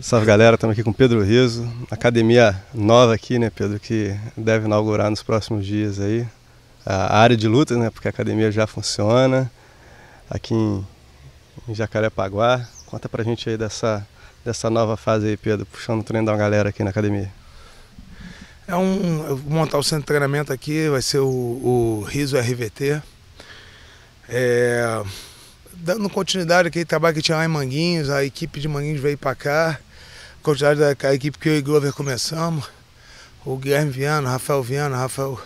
Salve galera, estamos aqui com Pedro Riso, academia nova aqui, né, Pedro, que deve inaugurar nos próximos dias aí a área de luta, né, porque a academia já funciona aqui em, em Jacarepaguá. Conta pra gente aí dessa, dessa nova fase aí, Pedro, puxando o treino da galera aqui na academia. É um, eu vou montar o centro de treinamento aqui, vai ser o, Riso RVT. É, dando continuidade aquele trabalho que tinha lá em Manguinhos, a equipe de Manguinhos veio para cá quantidade da, equipe que eu e Glover começamos, o Guilherme Viana, o Rafael Viana, Rafael,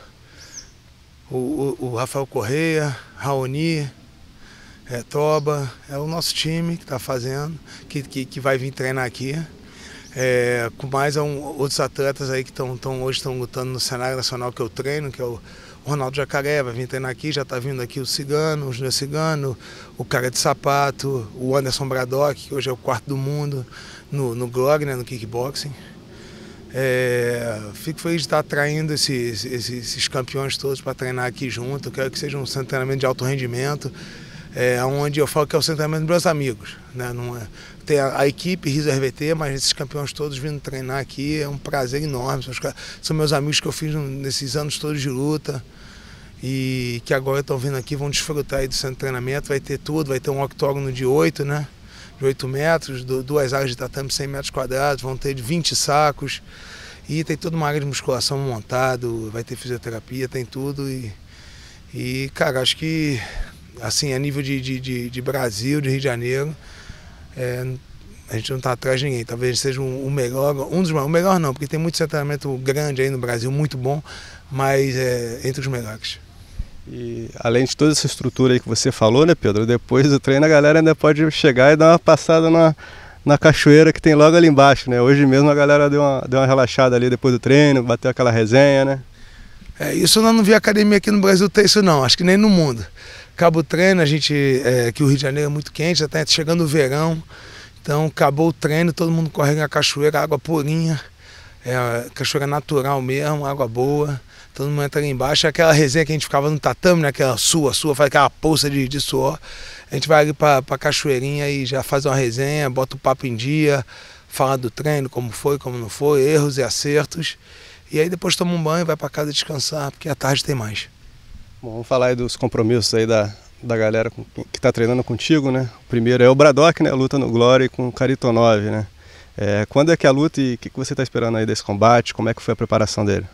o, o, o Rafael Correia, Raoni, é, Toba, é o nosso time que está fazendo, que, que, que, vai vir treinar aqui. É, com mais um, outros atletas aí que tão, tão hoje estão lutando no cenário nacional que eu treino, que é o Ronaldo Jacaré, vai vir treinar aqui, já está vindo aqui o Cigano, o Júnior Cigano, o Cara de Sapato, o Anderson Bradock, que hoje é o quarto do mundo no, no Glory, né, no kickboxing. É, fico feliz de estar atraindo esses, esses, esses campeões todos para treinar aqui junto. Quero que seja um centro de treinamento de alto rendimento, é, onde eu falo que é o centro de treinamento dos meus amigos. Né? Não é, tem a, a, equipe Riso RVT, mas esses campeões todos vindo treinar aqui é um prazer enorme. São, são meus amigos que eu fiz nesses anos todos de luta e que agora estão vindo aqui, vão desfrutar do centro de treinamento. Vai ter tudo, vai ter um octógono de oito, né? de 8 metros, duas áreas de tatame 100 metros quadrados, vão ter de 20 sacos. E tem toda uma área de musculação montada, vai ter fisioterapia, tem tudo. E, e cara, acho que assim, a nível de, de, de, de Brasil, de Rio de Janeiro, é, a gente não está atrás de ninguém. Talvez seja um, melhor, um dos melhores. O melhor não, porque tem muito tratamento grande aí no Brasil, muito bom, mas é entre os melhores. E além de toda essa estrutura aí que você falou, né, Pedro? Depois do treino a galera ainda pode chegar e dar uma passada na, na cachoeira que tem logo ali embaixo, né? Hoje mesmo a galera deu uma, deu uma relaxada ali depois do treino, bateu aquela resenha, né? É, isso eu não vi academia aqui no Brasil ter isso não, acho que nem no mundo. Acaba o treino, a gente, é, que o Rio de Janeiro é muito quente, já está chegando o verão, então acabou o treino, todo mundo corre na cachoeira, água purinha, é, cachoeira natural mesmo, água boa todo mundo entra ali embaixo. É aquela resenha que a gente ficava no tatame, né? Aquela sua, sua, faz aquela poça de, de suor. A gente vai ali pra, pra cachoeirinha e já faz uma resenha, bota o papo em dia, fala do treino, como foi, como não foi, erros e acertos. E aí depois toma um banho, vai para casa descansar, porque à tarde tem mais. Bom, vamos falar aí dos compromissos aí da, da galera que está treinando contigo, né? O primeiro é o Bradock, né? luta no Glory com o Caritonove, né? É, quando é que é a luta e o que, que você está esperando aí desse combate? Como é que foi a preparação dele?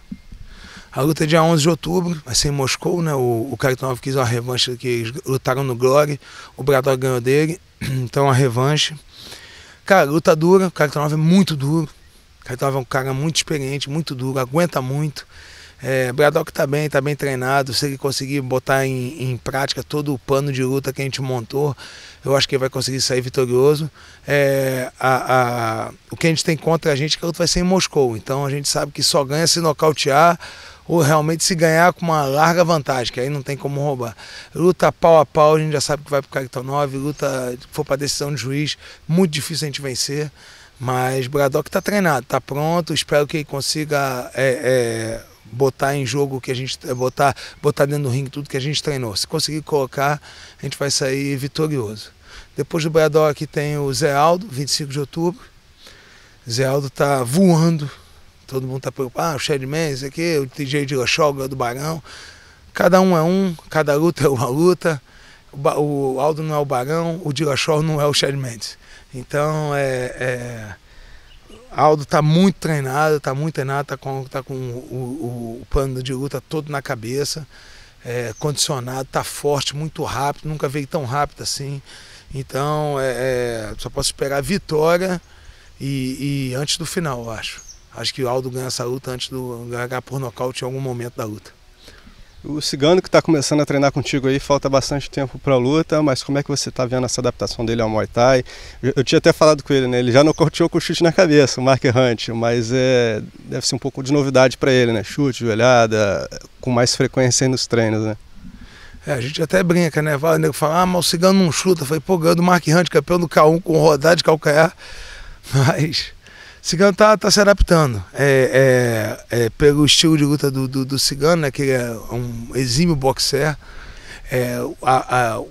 A luta é dia 11 de outubro, vai ser em Moscou, né? O, o Karitonov quis uma revanche que eles lutaram no Glory, o Brador ganhou dele, então a revanche. Cara, luta dura, o Karitonov é muito duro. O Karitonov é um cara muito experiente, muito duro, aguenta muito. É, Braddock está bem, está bem treinado. Se ele conseguir botar em, em, prática todo o pano de luta que a gente montou, eu acho que ele vai conseguir sair vitorioso. É, a, a, o que a gente tem contra a gente é que a luta vai ser em Moscou. Então a gente sabe que só ganha se nocautear ou realmente se ganhar com uma larga vantagem, que aí não tem como roubar. Luta pau a pau, a gente já sabe que vai para o Cacto 9, luta for para decisão de juiz, muito difícil a gente vencer. Mas bradock está treinado, está pronto, espero que ele consiga é, é, botar em jogo que a gente é, botar, botar dentro do ringue tudo que a gente treinou. Se conseguir colocar, a gente vai sair vitorioso. Depois do bradock tem o Zé Aldo, 25 de outubro. Zé Aldo está voando Todo mundo está preocupado, ah, o Chad Mendes aqui, o TJ de Oxóga do Barão. Cada um é um, cada luta é uma luta. O, Aldo não é o Barão, o Dilachol não é o Chad Mendes. Então, é, é Aldo está muito treinado, está muito treinado, está com, tá com o, o, o plano de luta todo na cabeça. É, condicionado, está forte, muito rápido, nunca veio tão rápido assim. Então, é, é, só posso esperar vitória e, e antes do final, eu acho. Acho que o Aldo ganha essa luta antes do ganhar por nocaute em algum momento da luta. O Cigano que está começando a treinar contigo aí, falta bastante tempo para a luta, mas como é que você está vendo essa adaptação dele ao Muay Thai? Eu, eu tinha até falado com ele, né? Ele já nocauteou com o chute na cabeça, o Mark Hunt, mas é, deve ser um pouco de novidade para ele, né? Chute, joelhada, com mais frequência aí nos treinos, né? É, a gente até brinca, né? Fala, nego fala, ah, mas o Cigano não chuta. Eu falei, pô, ganhou do Mark Hunt, campeão do K1 com rodar de calcanhar. Mas Cigano tá, tá se adaptando. É, é, é, pelo estilo de luta do, do, do Cigano, né, que ele é um exímio boxer. É, a, a,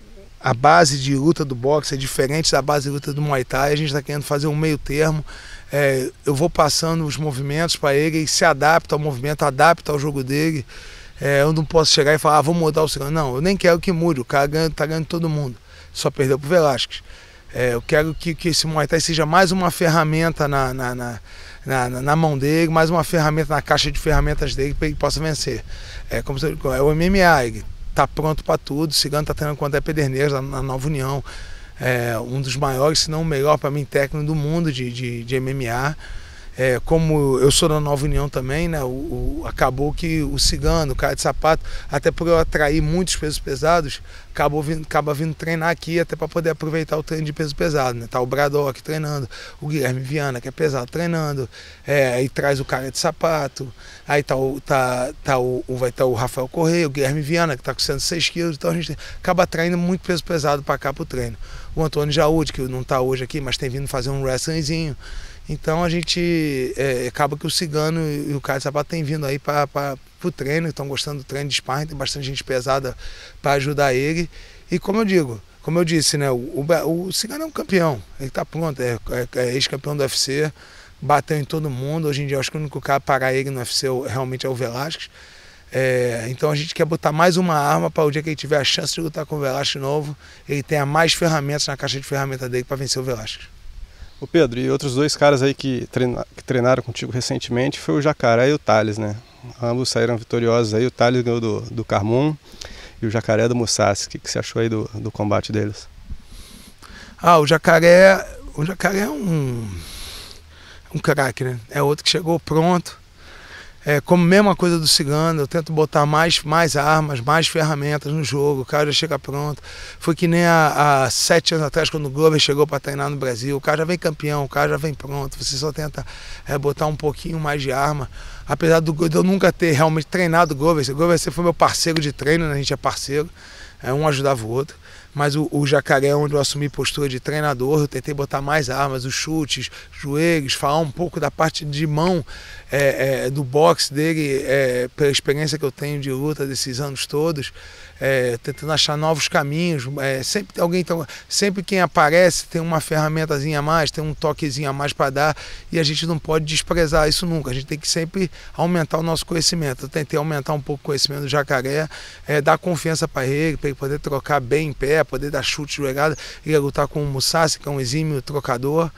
a, base de luta do boxe é diferente da base de luta do Muay Thai. A gente está querendo fazer um meio termo. É, eu vou passando os movimentos para ele, ele se adapta ao movimento, adapta ao jogo dele. É, eu não posso chegar e falar, ah, vou mudar o Cigano. Não, eu nem quero que mude. O cara ganha, tá ganhando todo mundo. Só perdeu pro Velasquez. É, eu quero que, que esse Muay Thai seja mais uma ferramenta na, na, na na, na, mão dele, mais uma ferramenta na caixa de ferramentas dele para ele possa vencer. É como se, é o MMA, ele está pronto para tudo. O Cigano está treinando com o André na, na Nova União, é, um dos maiores, se não o melhor para mim técnico do mundo de, de, de MMA. É, como eu sou da Nova União também, né, o, o, acabou que o cigano, o cara de sapato, até por eu atrair muitos pesos pesados, acabou vindo, acaba vindo treinar aqui até para poder aproveitar o treino de peso pesado. Né? Tá o Bradock treinando, o Guilherme Viana, que é pesado, treinando, é, aí traz o cara de sapato, aí tá o, tá, tá o, vai estar tá o Rafael Correia, o Guilherme Viana, que está com 106 quilos, então a gente acaba atraindo muito peso pesado para cá para o treino. O Antônio Jaúde, que não está hoje aqui, mas tem vindo fazer um wrestlingzinho. Então a gente é, é, acaba que o Cigano e o Caio Sapato têm vindo aí para o treino, estão gostando do treino de sparring, tem bastante gente pesada para ajudar ele. E como eu digo, como eu disse, né, o, o, o Cigano é um campeão, ele está pronto, é, é, é ex-campeão do UFC, bateu em todo mundo. Hoje em dia, acho que o único cara para ele no UFC é realmente é o Velasquez. É, então a gente quer botar mais uma arma para o dia que ele tiver a chance de lutar com o Velasquez novo, ele tenha mais ferramentas na caixa de ferramenta dele para vencer o Velasquez. O Pedro, e outros dois caras aí que, treina, que treinaram contigo recentemente foi o Jacaré e o Thales, né? Ambos saíram vitoriosos aí, o Thales ganhou do, do Carmon e o Jacaré do Mussassi. O que, que você achou aí do, do combate deles? Ah, o Jacaré, o Jacaré é um, um craque, né? É outro que chegou pronto, é, como mesma coisa do cigano, eu tento botar mais, mais armas, mais ferramentas no jogo, o cara já chega pronto. Foi que nem há, sete anos atrás, quando o Glover chegou para treinar no Brasil, o cara já vem campeão, o cara já vem pronto, você só tenta é, botar um pouquinho mais de arma. Apesar do, de eu nunca ter realmente treinado o Glover, o Glover sempre foi meu parceiro de treino, né? a gente é parceiro, é, um ajudava o outro. Mas o, o jacaré, é onde eu assumi postura de treinador, eu tentei botar mais armas, os chutes, joelhos, falar um pouco da parte de mão é, é, do boxe dele, é, pela experiência que eu tenho de luta desses anos todos, é, tentando achar novos caminhos. É, sempre alguém sempre quem aparece tem uma ferramentazinha a mais, tem um toquezinho a mais para dar e a gente não pode desprezar isso nunca. A gente tem que sempre aumentar o nosso conhecimento. Eu tentei aumentar um pouco o conhecimento do jacaré, dar confiança para ele, para ele poder trocar bem em pé, poder dar chute jogada, ia lutar com o Musashi que é um exímio trocador.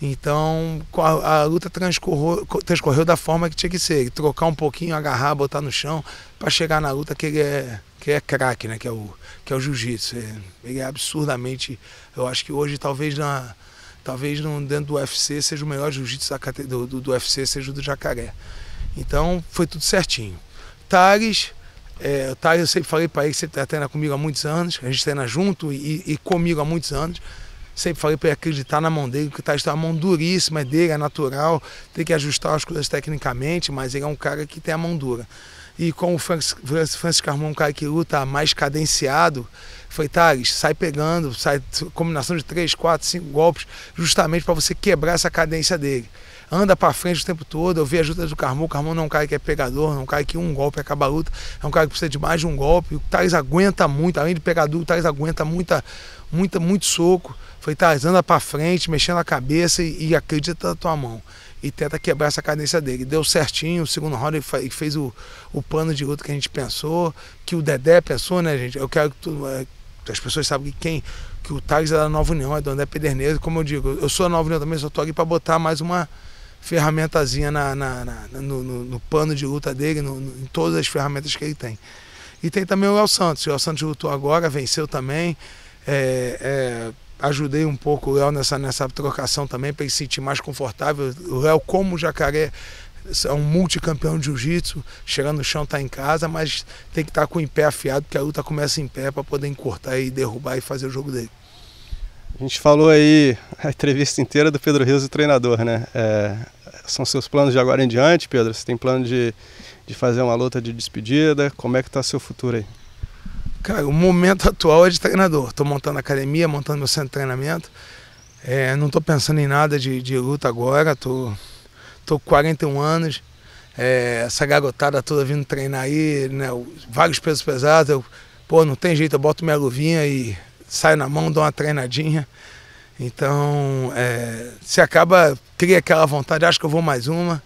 Então a, luta transcorreu, transcorreu, da forma que tinha que ser, trocar um pouquinho, agarrar, botar no chão, para chegar na luta que ele é que é craque, né? Que é o que é o jiu-jitsu. É, ele é absurdamente, eu acho que hoje talvez na talvez no, dentro do UFC seja o melhor jiu-jitsu do, do, do UFC seja o do Jacaré. Então foi tudo certinho. Tares é, o tá, Thais, eu sempre falei para ele que sempre treina tá comigo há muitos anos, a gente treina tá junto e, e comigo há muitos anos. Sempre falei para ele acreditar na mão dele, porque o Thais é tem uma mão duríssima, é dele, é natural, tem que ajustar as coisas tecnicamente, mas ele é um cara que tem a mão dura. E como o Francis, Francis Carmon é um cara que luta mais cadenciado, foi Thales, sai pegando, sai combinação de três, quatro, cinco golpes, justamente para você quebrar essa cadência dele anda para frente o tempo todo. Eu vi a ajuda do Carmão. O Carmão não é um cara que é pegador, não é um cara que um golpe acaba a luta. É um cara que precisa de mais de um golpe. O Thales aguenta muito, além de pegador, o Thales aguenta muita, muita, muito soco. Falei, Thales, anda para frente, mexendo a cabeça e, e acredita na tua mão e tenta quebrar essa cadência dele. Deu certinho, o segundo round ele fez o, o pano de luta que a gente pensou, que o Dedé pensou, né, gente? Eu quero que tu, é, as pessoas saibam que quem que o Thales é da Nova União, é do André Pederneiro, como eu digo, eu sou a Nova União também, só tô aqui para botar mais uma ferramentazinha na, na, na no, no, no, pano de luta dele, no, em todas as ferramentas que ele tem. E tem também o El Santos. O El Santos lutou agora, venceu também. É, é, ajudei um pouco o Léo nessa, nessa trocação também, para ele se sentir mais confortável. O Léo, como jacaré, é um multicampeão de jiu-jitsu, chegando no chão, está em casa, mas tem que estar tá com o pé afiado, porque a luta começa em pé para poder encurtar e derrubar e fazer o jogo dele. A gente falou aí a entrevista inteira do Pedro Rios, o treinador, né? É, são seus planos de agora em diante, Pedro? Você tem plano de, de fazer uma luta de despedida? Como é que está seu futuro aí? Cara, o momento atual é de treinador. Estou montando academia, montando meu centro de treinamento. É, não estou pensando em nada de, de luta agora. Estou tô, tô 41 anos. É, essa garotada toda vindo treinar aí, né, vários pesos pesados. Eu, pô, não tem jeito, eu boto minha luvinha e sai na mão, dá uma treinadinha. Então, é, você acaba, cria aquela vontade, acho que eu vou mais uma.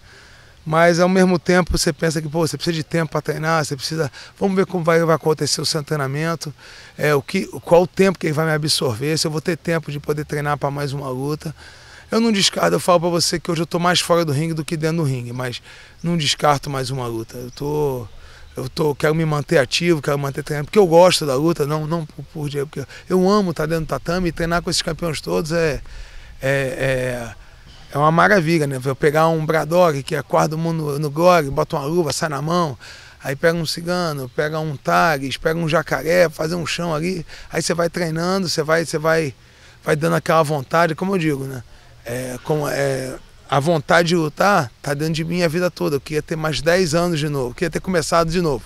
Mas ao mesmo tempo você pensa que pô, você precisa de tempo para treinar, você precisa. Vamos ver como vai, vai acontecer o seu treinamento, é, o que, qual o tempo que ele vai me absorver, se eu vou ter tempo de poder treinar para mais uma luta. Eu não descarto, eu falo para você que hoje eu estou mais fora do ringue do que dentro do ringue, mas não descarto mais uma luta. Eu estou. Tô eu tô, quero me manter ativo, quero manter treinando, porque eu gosto da luta, não, não por, por dinheiro, porque eu amo estar dentro do tatame e treinar com esses campeões todos é, é, é, é uma maravilha, né? Eu pegar um Bradog, que é quarto do mundo no, Glory, Gore, bota uma luva, sai na mão, aí pega um cigano, pega um tags, pega um jacaré, fazer um chão ali, aí você vai treinando, você vai, você vai, vai dando aquela vontade, como eu digo, né? É, como, é, a vontade de lutar tá dentro de mim a vida toda. Eu queria ter mais 10 anos de novo, eu queria ter começado de novo.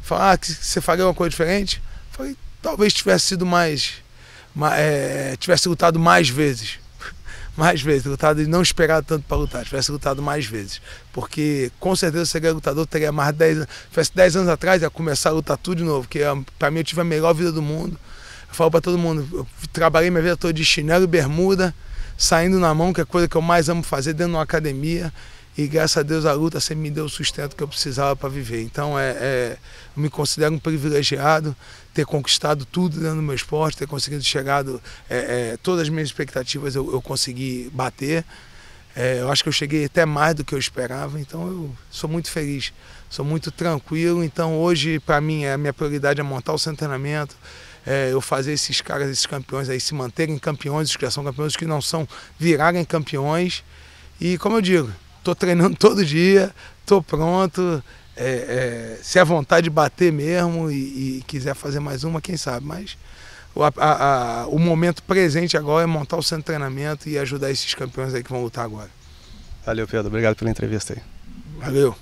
Falar, ah, que você faria uma coisa diferente? falei, talvez tivesse sido mais. mais é, tivesse lutado mais vezes. mais vezes, lutado e não esperado tanto para lutar, tivesse lutado mais vezes. Porque com certeza seria lutador, teria mais 10 anos. Tivesse 10 anos atrás, ia começar a lutar tudo de novo, porque ah, para mim eu tive a melhor vida do mundo. Eu falo para todo mundo, eu trabalhei minha vida toda de chinelo e bermuda saindo na mão, que é a coisa que eu mais amo fazer dentro de uma academia. E graças a Deus a luta sempre me deu o sustento que eu precisava para viver. Então é, é, me considero um privilegiado ter conquistado tudo dentro do meu esporte, ter conseguido chegar, é, é, todas as minhas expectativas eu, eu consegui bater. É, eu acho que eu cheguei até mais do que eu esperava, então eu sou muito feliz, sou muito tranquilo. Então hoje, para mim, é, a minha prioridade é montar o seu treinamento, é, eu fazer esses caras, esses campeões aí se manterem campeões, os que são campeões, os que não são, virarem campeões. E como eu digo, estou treinando todo dia, estou pronto. É, é, se a é vontade de bater mesmo e, e, quiser fazer mais uma, quem sabe. Mas o, a, a, o momento presente agora é montar o centro de treinamento e ajudar esses campeões aí que vão lutar agora. Valeu, Pedro. Obrigado pela entrevista aí. Valeu.